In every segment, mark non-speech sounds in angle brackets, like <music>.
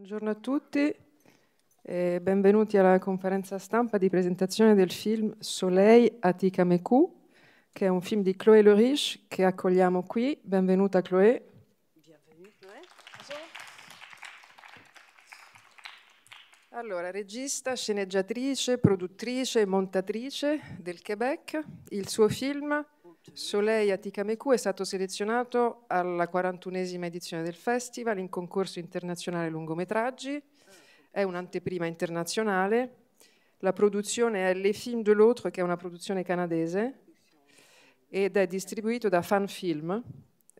Buongiorno a tutti e benvenuti alla conferenza stampa di presentazione del film Soleil Atika Meku, che è un film di Chloé Le che accogliamo qui. Benvenuta Chloé. Allora, regista, sceneggiatrice, produttrice e montatrice del Quebec, il suo film Soleil Atikameku è stato selezionato alla 41esima edizione del festival in concorso internazionale lungometraggi, è un'anteprima internazionale, la produzione è Les Films de l'Autre che è una produzione canadese ed è distribuito da Fan Film,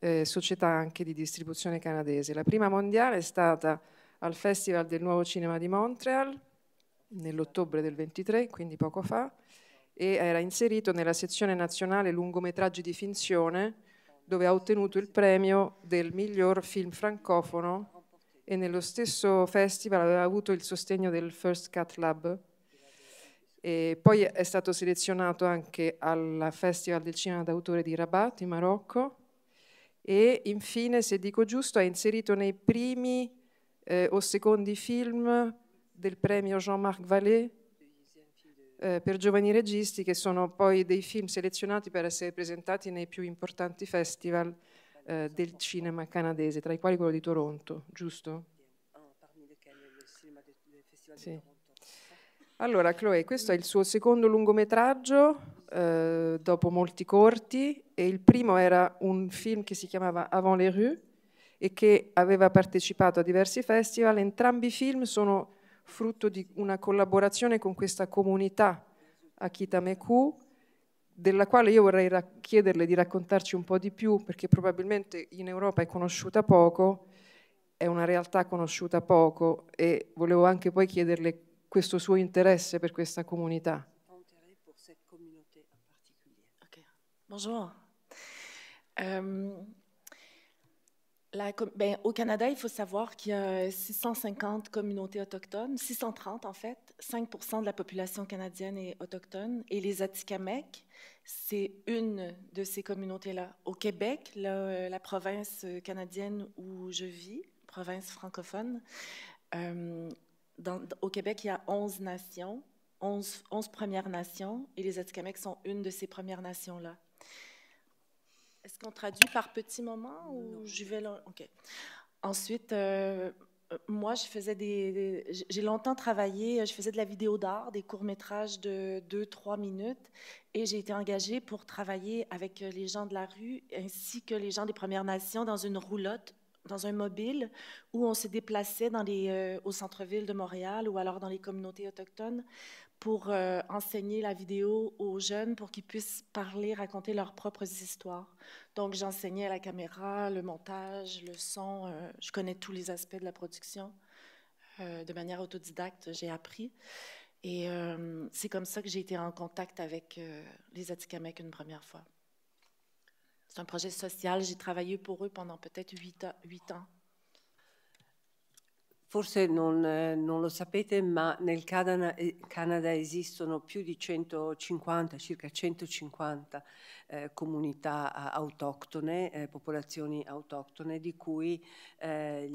eh, società anche di distribuzione canadese. La prima mondiale è stata al Festival del Nuovo Cinema di Montreal nell'ottobre del 23, quindi poco fa, e era inserito nella sezione nazionale lungometraggi di finzione dove ha ottenuto il premio del miglior film francofono e nello stesso festival aveva avuto il sostegno del First Cut Lab. E poi è stato selezionato anche al Festival del Cinema d'autore di Rabat in Marocco e infine, se dico giusto, è inserito nei primi eh, o secondi film del premio Jean-Marc Vallée eh, per giovani registi che sono poi dei film selezionati per essere presentati nei più importanti festival eh, del cinema canadese, tra i quali quello di Toronto, giusto? Sì. Allora, Chloe, questo è il suo secondo lungometraggio eh, dopo molti corti e il primo era un film che si chiamava Avant les rues e che aveva partecipato a diversi festival. Entrambi i film sono frutto di una collaborazione con questa comunità Akitameku, della quale io vorrei chiederle di raccontarci un po' di più, perché probabilmente in Europa è conosciuta poco, è una realtà conosciuta poco e volevo anche poi chiederle questo suo interesse per questa comunità. Buongiorno. Um, ehm, Ben, au Canada, il faut savoir qu'il y a 650 communautés autochtones, 630 en fait. 5 de la population canadienne est autochtone. Et les Atikamekw, c'est une de ces communautés-là. Au Québec, euh, la, province euh, canadienne où je vis, province francophone, euh, au Québec, il y a 11 nations, 11, 11 Premières Nations, et les Atikamekw sont une de ces Premières Nations-là. Est-ce qu'on traduit par petit moment ou je OK. Ensuite, euh, euh, moi, je faisais j'ai longtemps travaillé, je faisais de la vidéo d'art, des courts-métrages de 2-3 minutes, et j'ai été engagée pour travailler avec les gens de la rue ainsi que les gens des Premières Nations dans une roulotte dans un mobile où on se déplaçait dans les, euh, au centre-ville de Montréal ou alors dans les communautés autochtones pour euh, enseigner la vidéo aux jeunes pour qu'ils puissent parler, raconter leurs propres histoires. Donc, j'enseignais la caméra, le montage, le son. Euh, je connais tous les aspects de la production. Euh, de manière autodidacte, j'ai appris. Et c'est comme ça que j'ai été en contact avec les Atikamekw une première fois. C'est un projet social. J'ai travaillé pour eux pendant peut-être huit ans. Forse non, eh, non, lo sapete, ma nel Canada, eh, Canada esistono più di 150, circa 150 eh, comunità eh, autoctone, eh, popolazioni autoctone, di cui eh,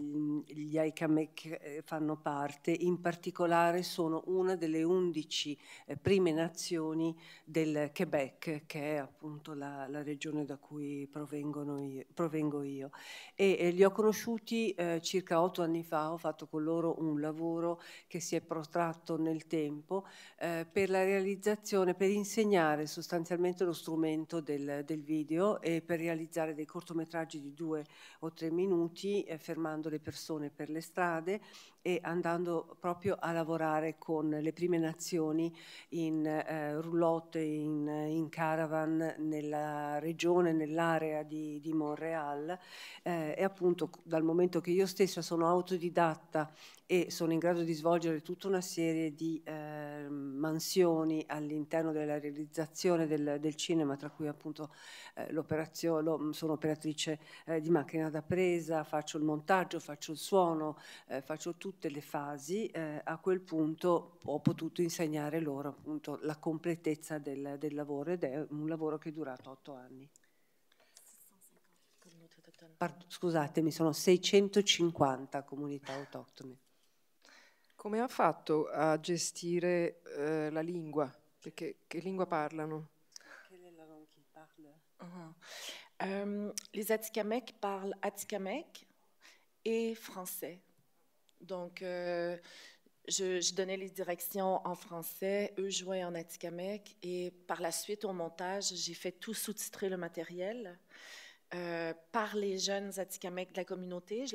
gli Aikamek fanno parte. In particolare sono una delle 11 prime nazioni del Quebec, che è appunto la, la regione da cui provengo io. E, li ho conosciuti circa otto anni fa, ho fatto fatto con loro un lavoro che si è protratto nel tempo eh, per la realizzazione, per insegnare sostanzialmente lo strumento del, del, video e per realizzare dei cortometraggi di due o tre minuti eh, fermando le persone per le strade e andando proprio a lavorare con le prime nazioni in eh, roulotte, in, in, caravan nella regione, nell'area di, di Montreal eh, e appunto dal momento che io stessa sono autodidatta adatta e sono in grado di svolgere tutta una serie di eh, mansioni all'interno della realizzazione del, del, cinema, tra cui appunto eh, lo, sono operatrice eh, di macchina da presa, faccio il montaggio, faccio il suono, eh, faccio tutte le fasi, eh, a quel punto ho potuto insegnare loro appunto la completezza del, del lavoro ed è un lavoro che è durato otto anni. scusatemi, sono 650 comunità autoctone. Come ha fatto a gestire eh, la lingua? Perché che lingua parlano? Uh -huh. euh, les Atskamek parlent Atskamek et français. Donc, euh, je, je, donnais les directions en français, eux jouaient en Atikamek et par la suite au montage, j'ai fait tout sous-titrer le matériel. Euh, par les jeunes Atikamekw de la communauté.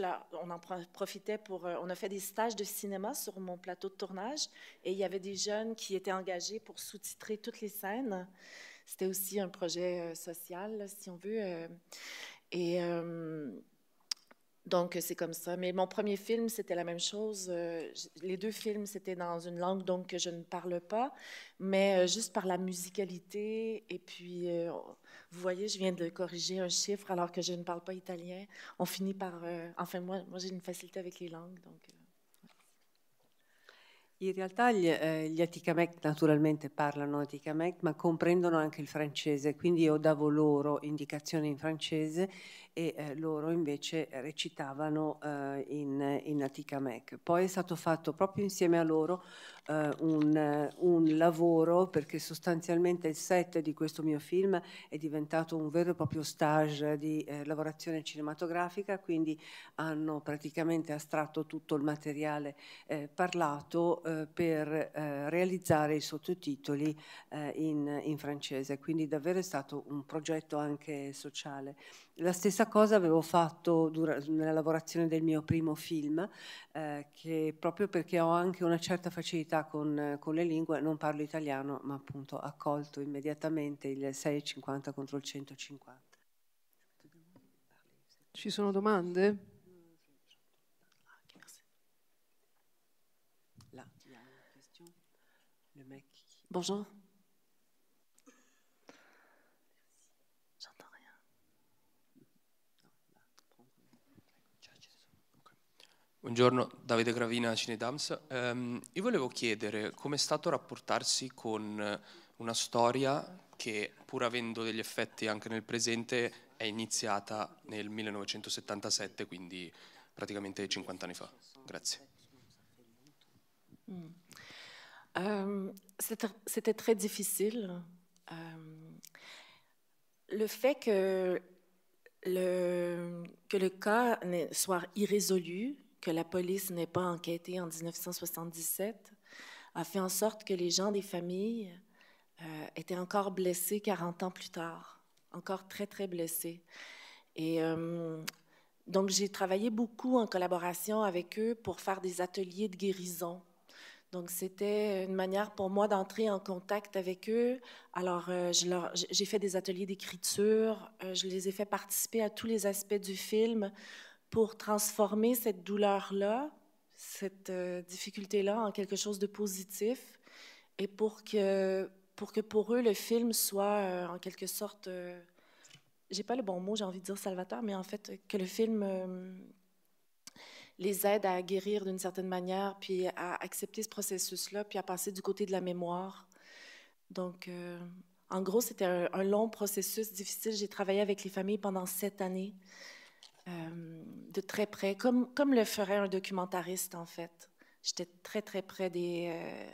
on en profitait pour. Euh, on a fait des stages de cinéma sur mon plateau de tournage et il y avait des jeunes qui étaient engagés pour sous-titrer toutes les scènes. C'était aussi un projet euh, social, si on veut. et donc, c'est comme ça. Mais mon premier film, c'était la même chose. Euh, les deux films, c'était dans une langue donc que je ne parle pas, mais euh, juste par la musicalité. Et puis, euh, vous voyez, je viens de corriger un chiffre alors que je ne parle pas italien. On finit par... Enfin, moi, moi j'ai une facilité avec les langues, donc... In realtà gli, naturellement, eh, parlent naturalmente parlano aussi ma comprendono anche il francese, quindi io davo loro indicazioni in francese e eh, loro invece recitavano eh, in, in Atikamec. Poi è stato fatto proprio insieme a loro eh, un, un, lavoro perché sostanzialmente il set di questo mio film è diventato un vero e proprio stage di eh, lavorazione cinematografica, quindi hanno praticamente astratto tutto il materiale eh, parlato eh, per realizzare i sottotitoli in, in francese, quindi davvero è stato un progetto anche sociale. La stessa cosa avevo fatto nella lavorazione del mio primo film, eh, che proprio perché ho anche una certa facilità con, con, le lingue, non parlo italiano, ma appunto accolto immediatamente il 6,50 contro il 150. Ci sono domande? Là. Bonjour. Buongiorno, Davide Gravina, Cinedams. Um, ehm, io volevo chiedere come è stato rapportarsi con eh, una storia che, pur avendo degli effetti anche nel presente, è iniziata nel 1977, quindi praticamente 50 anni fa. Grazie. Mm. Um, C'était très difficile. Um, ehm, fatto che il caso que le soit irrésolu, que la police n'ait pas enquêté en 1977 a fait en sorte que les gens des familles euh, étaient encore blessés 40 ans plus tard, encore très, très blessés. Et euh, donc, j'ai travaillé beaucoup en collaboration avec eux pour faire des ateliers de guérison. Donc, c'était une manière pour moi d'entrer en contact avec eux. Alors, euh, j'ai fait des ateliers d'écriture, je les ai fait participer à tous les aspects du film pour transformer cette douleur-là, cette euh, difficulté-là en quelque chose de positif et pour que pour, que pour eux, le film soit euh, en quelque sorte, euh, j'ai pas le bon mot, j'ai envie de dire salvateur, mais en fait, que le film les aide à guérir d'une certaine manière, puis à accepter ce processus-là, puis à passer du côté de la mémoire. Donc, en gros, c'était un long processus difficile. J'ai travaillé avec les familles pendant sept années. Euh, de très près, comme, le ferait un documentariste en fait. J'étais très très près euh,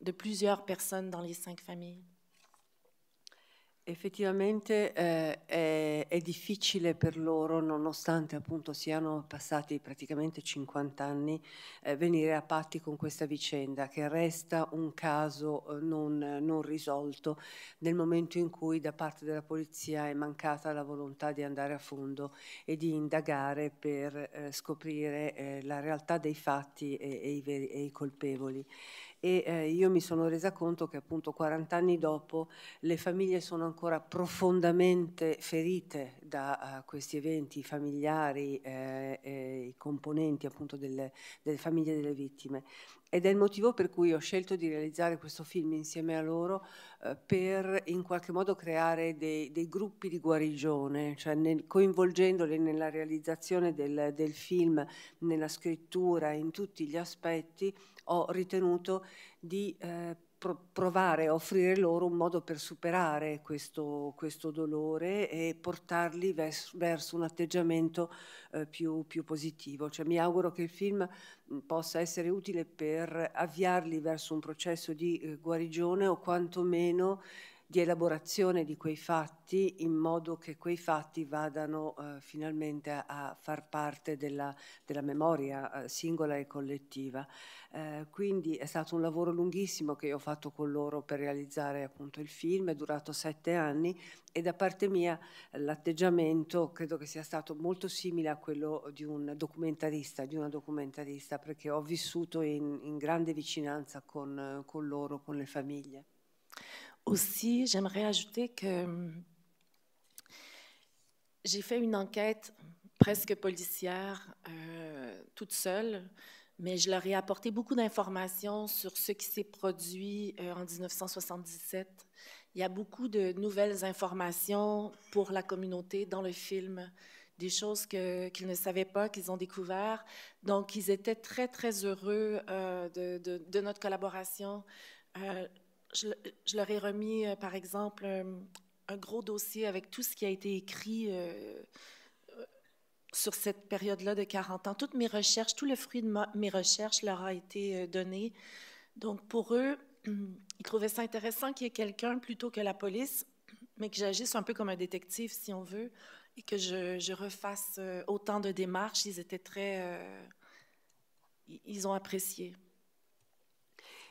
de plusieurs personnes dans les cinq familles. Effettivamente eh, è, è, difficile per loro, nonostante appunto siano passati praticamente 50 anni, eh, venire a patti con questa vicenda, che resta un caso eh, non, non, risolto nel momento in cui da parte della polizia è mancata la volontà di andare a fondo e di indagare per eh, scoprire eh, la realtà dei fatti e, e, i veri, e i colpevoli e eh, io mi sono resa conto che appunto 40 anni dopo le famiglie sono ancora profondamente ferite da uh, questi eventi, i familiari, eh, eh, i componenti appunto delle, delle famiglie delle vittime ed è il motivo per cui ho scelto di realizzare questo film insieme a loro eh, per in qualche modo creare dei, dei gruppi di guarigione, cioè nel, coinvolgendoli nella realizzazione del, del, film, nella scrittura, in tutti gli aspetti, ho ritenuto di eh, provare a offrire loro un modo per superare questo, questo dolore e portarli vers- verso un atteggiamento eh, più, più, positivo. Cioè, mi auguro che il film mm, possa essere utile per avviarli verso un processo di eh, guarigione o quantomeno di elaborazione di quei fatti in modo che quei fatti vadano eh, finalmente a, a, far parte della, della memoria eh, singola e collettiva. Eh, quindi è stato un lavoro lunghissimo che io ho fatto con loro per realizzare appunto il film, è durato sette anni e da parte mia l'atteggiamento credo che sia stato molto simile a quello di un documentarista, di una documentarista, perché ho vissuto in, in grande vicinanza con, con loro, con le famiglie. Aussi, j'aimerais ajouter que hum, j'ai fait une enquête presque policière euh, toute seule, mais je leur ai apporté beaucoup d'informations sur ce qui s'est produit euh, en 1977. Il y a beaucoup de nouvelles informations pour la communauté dans le film, des choses qu'ils ne savaient pas, qu'ils ont découvert. Donc, ils étaient très, très heureux euh, de, de, notre collaboration je, leur ai remis, euh, par exemple, euh, un, gros dossier avec tout ce qui a été écrit euh, sur cette période-là de 40 ans. Toutes mes recherches, tout le fruit de mes recherches leur a été donné. Donc, pour eux, <clears throat> ils trouvaient ça intéressant qu'il y ait quelqu'un plutôt que la police, mais que j'agisse un peu comme un détective, si on veut, et que je, je refasse autant de démarches. Ils étaient très... ils ont apprécié.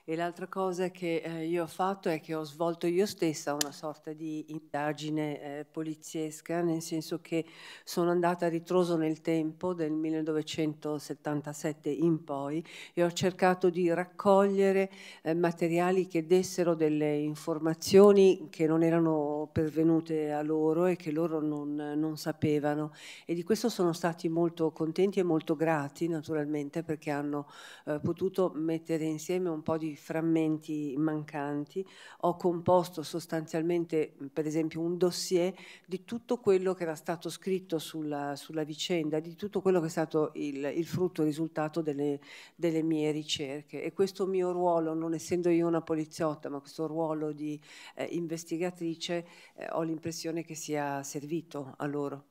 E l'altra cosa che eh, io ho fatto è che ho svolto io stessa una sorta di indagine eh, poliziesca, nel senso che sono andata a ritroso nel tempo, del 1977 in poi, e ho cercato di raccogliere eh, materiali che dessero delle informazioni che non erano pervenute a loro e che loro non, non sapevano. E di questo sono stati molto contenti e molto grati, naturalmente, perché hanno eh, potuto mettere insieme un po' di frammenti mancanti, ho composto sostanzialmente mhmm, per esempio un dossier di tutto quello che era stato scritto sulla, sulla vicenda, di tutto quello che è stato il, il frutto, il risultato delle, delle, mie ricerche e questo mio ruolo, non essendo io una poliziotta, ma questo ruolo di eh, investigatrice, eh, ho l'impressione che sia servito a loro.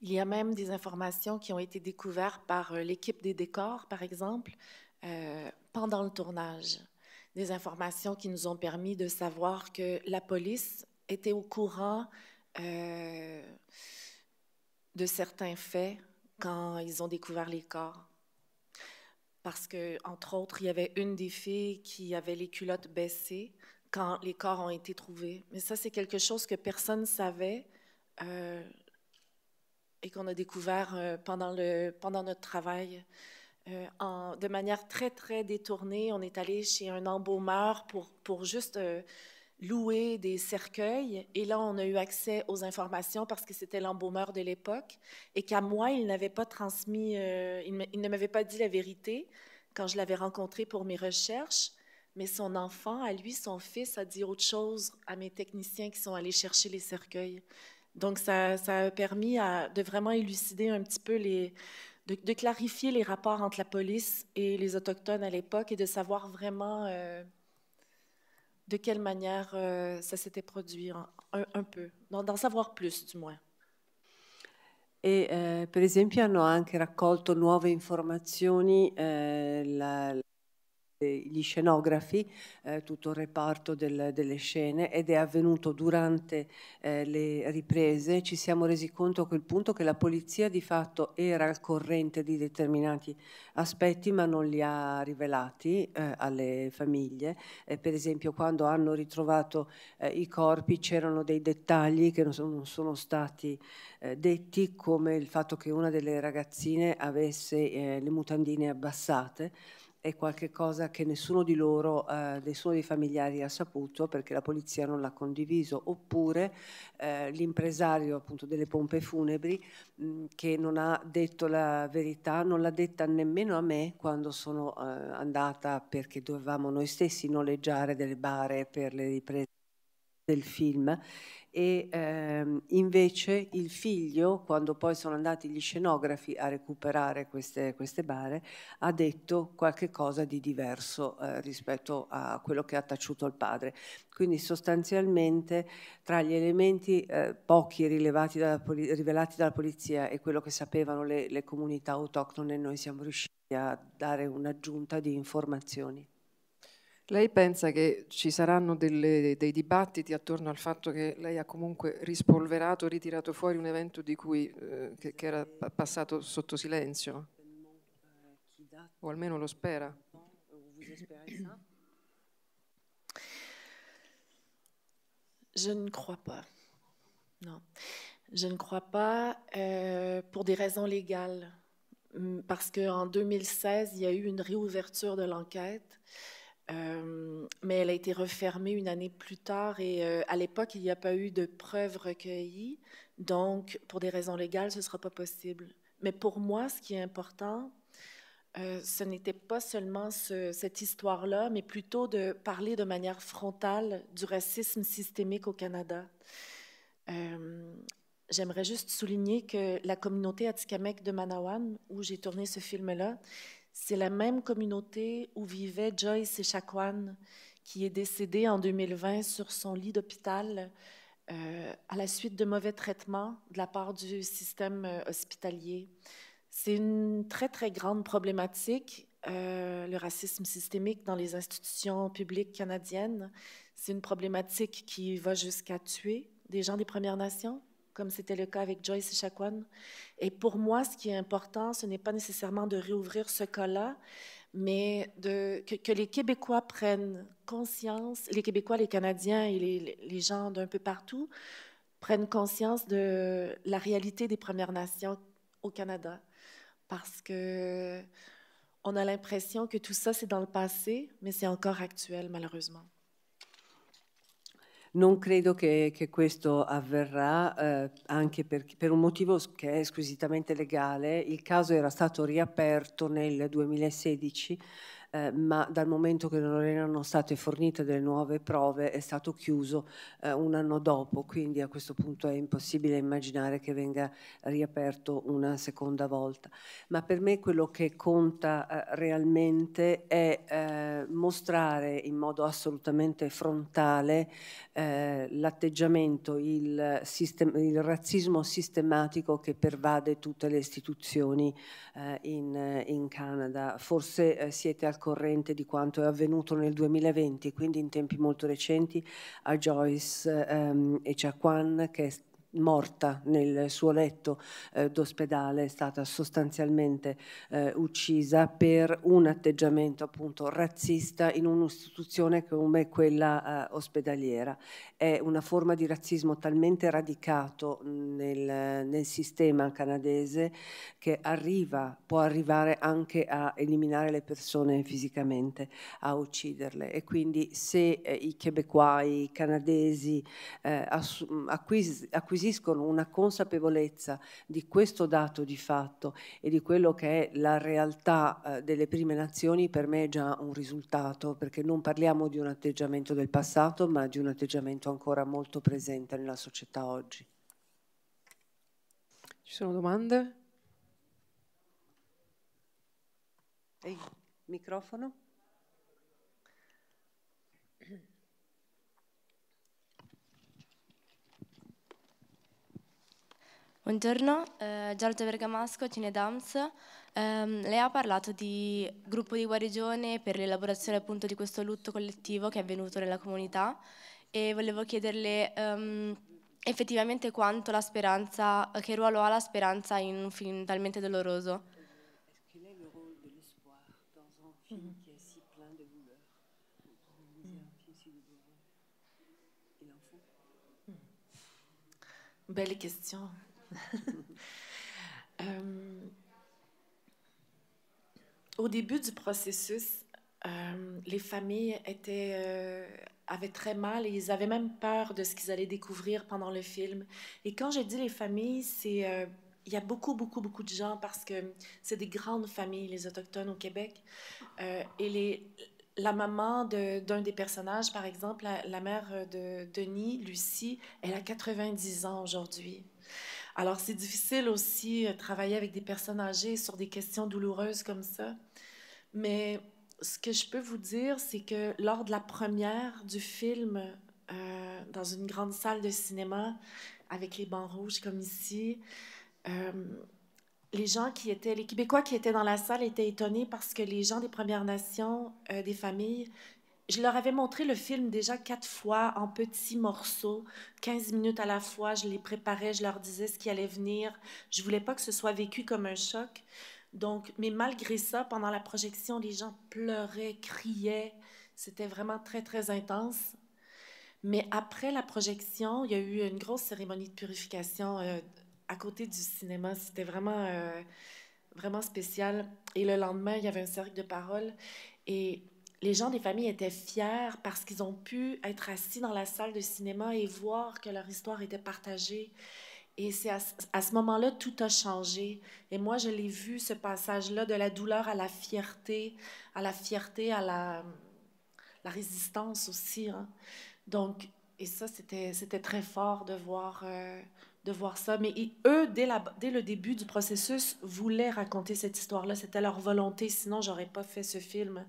Il y a même des informations qui ont été découvertes par euh, l'équipe des décors, par exemple, euh, pendant le tournage, des informations qui nous ont permis de savoir que la police était au courant euh, de certains faits quand ils ont découvert les corps. Parce que, entre autres, il y avait une des filles qui avait les culottes baissées quand les corps ont été trouvés. Mais ça, c'est quelque chose que personne ne savait euh, et qu'on a découvert euh, pendant, le, pendant notre travail. Euh, de manière très, très détournée, on est allé chez un embaumeur pour, pour juste euh, louer des cercueils. Et là, on a eu accès aux informations parce que c'était l'embaumeur de l'époque et qu'à moi, il n'avait pas transmis, euh, il, ne m'avait pas dit la vérité quand je l'avais rencontré pour mes recherches. Mais son enfant, à lui, son fils, a dit autre chose à mes techniciens qui sont allés chercher les cercueils. Donc, ça, ça a permis de vraiment élucider un petit peu les, de, clarifier les rapports entre la police et les Autochtones à l'époque et de savoir vraiment euh, de quelle manière euh, ça s'était produit, un, peu, d'en savoir plus du moins. Et, eh, par exemple, esempio hanno anche raccolto nuove informazioni informations... Eh, gli scenografi, eh, tutto il reparto del, delle scene ed è avvenuto durante eh, le riprese, ci siamo resi conto a quel punto che la polizia di fatto era al corrente di determinati aspetti ma non li ha rivelati eh, alle famiglie, eh, per esempio quando hanno ritrovato eh, i corpi c'erano dei dettagli che non sono, non sono stati eh, detti come il fatto che una delle ragazzine avesse le mutandine abbassate è qualcosa che nessuno di loro, eh, nessuno dei familiari ha saputo perché la polizia non l'ha condiviso, oppure eh, l'impresario appunto delle pompe funebri mh, mm, che non ha detto la verità, non l'ha detta nemmeno a me quando sono eh, andata perché dovevamo noi stessi noleggiare delle bare per le riprese del film e ehm, invece il figlio, quando poi sono andati gli scenografi a recuperare queste, queste bare, ha detto qualche cosa di diverso eh, rispetto a quello che ha taciuto il padre. Quindi sostanzialmente tra gli elementi eh, pochi rivelati dalla, rivelati dalla polizia e quello che sapevano le, le comunità autoctone, noi siamo riusciti a dare un'aggiunta di informazioni. Lei pensa che ci saranno delle, dei dibattiti attorno al fatto che lei ha comunque rispolverato, ritirato fuori un evento di cui, eh, che, che, era passato sotto silenzio? O almeno lo spera? Je ne crois pas. Non. Je ne crois pas euh, pour des raisons légales. Parce qu'en 2016, il y a eu une réouverture de l'enquête. Euh, mais elle a été refermée une année plus tard et euh, à l'époque, il n'y a pas eu de preuves recueillies. Donc, pour des raisons légales, ce ne sera pas possible. Mais pour moi, ce qui est important, euh, ce n'était pas seulement cette histoire-là, mais plutôt de parler de manière frontale du racisme systémique au Canada. J'aimerais juste souligner que la communauté Atikamekw de Manawan, où j'ai tourné ce film-là, c'est la même communauté où vivaient Joyce Chakwan, qui est décédée en 2020 sur son lit d'hôpital euh, à la suite de mauvais traitements de la part du système euh, hospitalier. C'est une très, très grande problématique, euh, le racisme systémique dans les institutions publiques canadiennes. C'est une problématique qui va jusqu'à tuer des gens des Premières Nations comme c'était le cas avec Joyce Chakwan. Et pour moi, ce qui est important, ce n'est pas nécessairement de réouvrir ce cas-là, mais que, les Québécois prennent conscience, les Québécois, les Canadiens et les, gens d'un peu partout prennent conscience de la réalité des Premières Nations au Canada. Parce que on a l'impression que tout ça, c'est dans le passé, mais c'est encore actuel, malheureusement. Non credo che, che questo avverrà eh, anche per, per, un motivo che è squisitamente legale. Il caso era stato riaperto nel 2016 eh, ma dal momento che non erano state fornite delle nuove prove è stato chiuso eh, un anno dopo, quindi a questo punto è impossibile immaginare che venga riaperto una seconda volta. Ma per me quello che conta eh, realmente è eh, mostrare in modo assolutamente frontale eh, l'atteggiamento, il, sistem- il, razzismo sistematico che pervade tutte le istituzioni eh, in, in Canada. Forse siete al al corrente di quanto è avvenuto nel 2020, quindi in tempi molto recenti, a Joyce um, e Chaquan che morta nel suo letto eh, d'ospedale, è stata sostanzialmente eh, uccisa per un atteggiamento appunto razzista in un'istituzione come quella eh, ospedaliera. È una forma di razzismo talmente radicato nel, nel sistema canadese che arriva, può arrivare anche a eliminare le persone fisicamente, a ucciderle. E quindi se eh, i quebecois, i canadesi eh, acquisiscono acquisiscono una consapevolezza di questo dato di fatto e di quello che è la realtà eh, delle prime nazioni, per me è già un risultato, perché non parliamo di un atteggiamento del passato, ma di un atteggiamento ancora molto presente nella società oggi. Ci sono domande? Ehi, microfono. Buongiorno, eh, Giorgio Bergamasco, Cinedams. Eh, lei ha parlato di gruppo di guarigione per l'elaborazione appunto di questo lutto collettivo che è avvenuto nella comunità e volevo chiederle ehm, effettivamente quanto la speranza, che ruolo ha la speranza in un film talmente doloroso. Mm-hmm. Belle question. <laughs> Euh, au début du processus, euh, les familles euh, avaient très mal et ils avaient même peur de ce qu'ils allaient découvrir pendant le film. Et quand j'ai dit les familles, c'est il y a beaucoup, beaucoup, beaucoup de gens parce que c'est des grandes familles, les Autochtones au Québec. et la maman d'un des personnages, par exemple, la mère de Denis, Lucie, elle a 90 ans aujourd'hui. Alors, c'est difficile aussi euh, travailler avec des personnes âgées sur des questions douloureuses comme ça. Mais ce que je peux vous dire, c'est que lors de la première du film, euh, dans une grande salle de cinéma, avec les bancs rouges comme ici, euh, les gens qui étaient, les Québécois qui étaient dans la salle étaient étonnés parce que les gens des Premières Nations, des familles, je leur avais montré le film déjà quatre fois en petits morceaux, 15 minutes à la fois. Je les préparais, je leur disais ce qui allait venir. Je voulais pas que ce soit vécu comme un choc. Donc, mais malgré ça, pendant la projection, les gens pleuraient, criaient. C'était vraiment très, très intense. Mais après la projection, il y a eu une grosse cérémonie de purification euh, à côté du cinéma. C'était vraiment, euh, vraiment spécial. Et le lendemain, il y avait un cercle de parole. Et les gens des familles étaient fiers parce qu'ils ont pu être assis dans la salle de cinéma et voir que leur histoire était partagée. Et c'est à, ce moment-là, tout a changé. Et moi, je l'ai vu, ce passage-là, de la douleur à la fierté, à la fierté, à la, résistance aussi. Hein. Donc, et ça, c'était, c'était très fort de voir, euh, de voir ça. Mais eux, dès, dès le début du processus, voulaient raconter cette histoire-là. C'était leur volonté, sinon, j'aurais pas fait ce film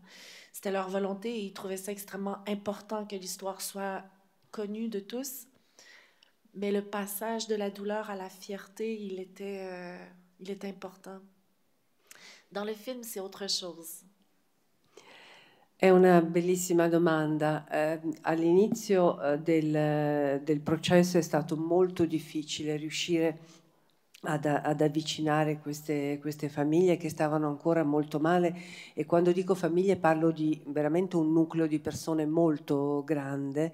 c'était leur volonté et ils trouvaient ça extrêmement important que l'histoire soit connue de tous. Mais le passage de la douleur à la fierté, il était, euh, il est important. Dans le film, c'est autre chose. C'est une bellissima domanda. À eh, all'inizio eh, del, eh, del, processo è stato molto difficile riuscire ad, ad, avvicinare queste, queste, famiglie che stavano ancora molto male e quando dico famiglie parlo di veramente un nucleo di persone molto grande.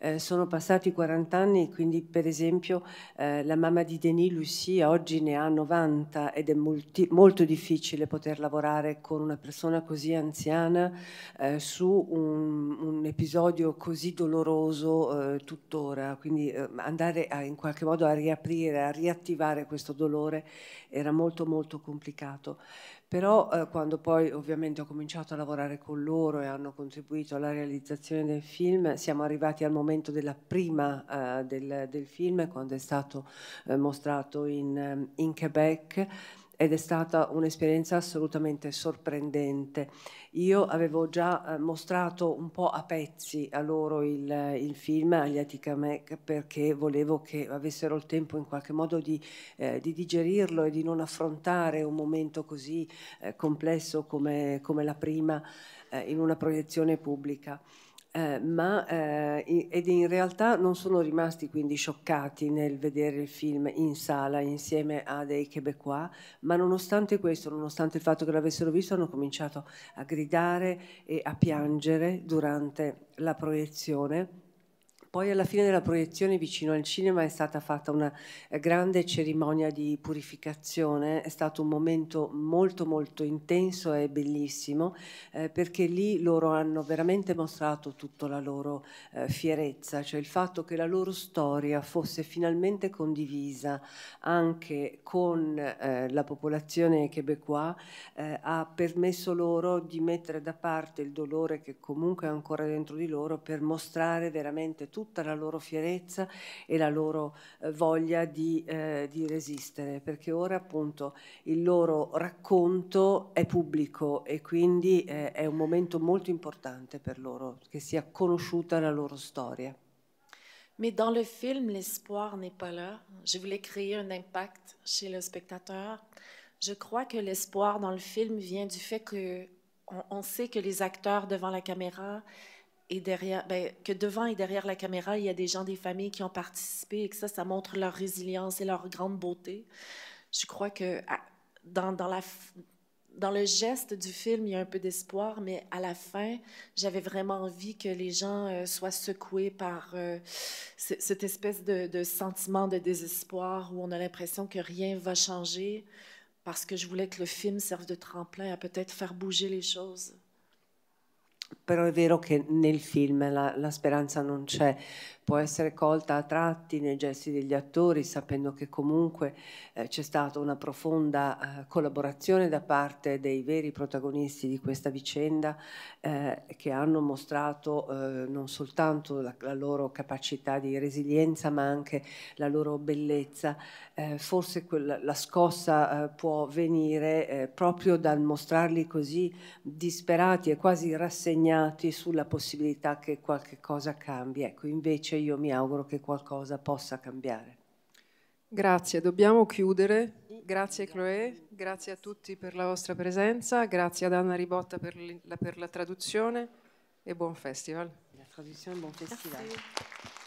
Eh, sono passati 40 anni, quindi per esempio eh, la mamma di Denis Lucie oggi ne ha 90 ed è molti, molto difficile poter lavorare con una persona così anziana eh, su un, un, episodio così doloroso eh, tuttora, quindi eh, andare a, in qualche modo a riaprire, a riattivare questo questo dolore era molto molto complicato. Però eh, quando poi ovviamente ho cominciato a lavorare con loro e hanno contribuito alla realizzazione del film, siamo arrivati al momento della prima eh, del, del, film, quando è stato eh, mostrato in, eh, in Quebec ed è stata un'esperienza assolutamente sorprendente. Io avevo già eh, mostrato un po' a pezzi a loro il, il film, agli Atikamec, perché volevo che avessero il tempo in qualche modo di, eh, di digerirlo e di non affrontare un momento così eh, complesso come, come, la prima eh, in una proiezione pubblica. Eh, ma, eh, ed in realtà non sono rimasti quindi scioccati nel vedere il film in sala insieme a dei quebecois, ma nonostante questo, nonostante il fatto che l'avessero visto, hanno cominciato a gridare e a piangere durante la proiezione poi alla fine della proiezione vicino al cinema è stata fatta una eh, grande cerimonia di purificazione, è stato un momento molto molto intenso e bellissimo eh, perché lì loro hanno veramente mostrato tutta la loro eh, fierezza, cioè il fatto che la loro storia fosse finalmente condivisa anche con eh, la popolazione quebecois eh, ha permesso loro di mettere da parte il dolore che comunque è ancora dentro di loro per mostrare veramente tutto tutta la loro fierezza e la loro eh, voglia di, eh, di resistere, perché ora appunto il loro racconto è pubblico e quindi eh, è un momento molto importante per loro, che sia conosciuta la loro storia. Mais dans le film, l'espoir n'est pas là. Je voulais créer un impact chez le spectateur. Je crois que l'espoir dans le film vient du fait que on, sait que les acteurs devant la caméra, et derrière, ben, que devant et derrière la caméra, il y a des gens, des familles qui ont participé et que ça, ça montre leur résilience et leur grande beauté. Je crois que dans, dans la, dans le geste du film, il y a un peu d'espoir, mais à la fin, j'avais vraiment envie que les gens euh, soient secoués par euh, cette espèce de, de, sentiment de désespoir où on a l'impression que rien va changer parce que je voulais que le film serve de tremplin à peut-être faire bouger les choses. però è vero che nel film la, la speranza non c'è, può essere colta a tratti nei gesti degli attori, sapendo che comunque eh, c'è stata una profonda eh, collaborazione da parte dei veri protagonisti di questa vicenda eh, che hanno mostrato eh, non soltanto la, la, loro capacità di resilienza ma anche la loro bellezza. Eh, forse quella, la scossa eh, può venire proprio dal mostrarli così disperati e quasi rassegnati sulla possibilità che qualche cosa cambi. Ecco, invece io mi auguro che qualcosa possa cambiare. Grazie, dobbiamo chiudere. Grazie Chloe, grazie a tutti per la vostra presenza, grazie ad Anna Ribotta per la, per la traduzione e buon festival. La traduzione, buon festival. Grazie.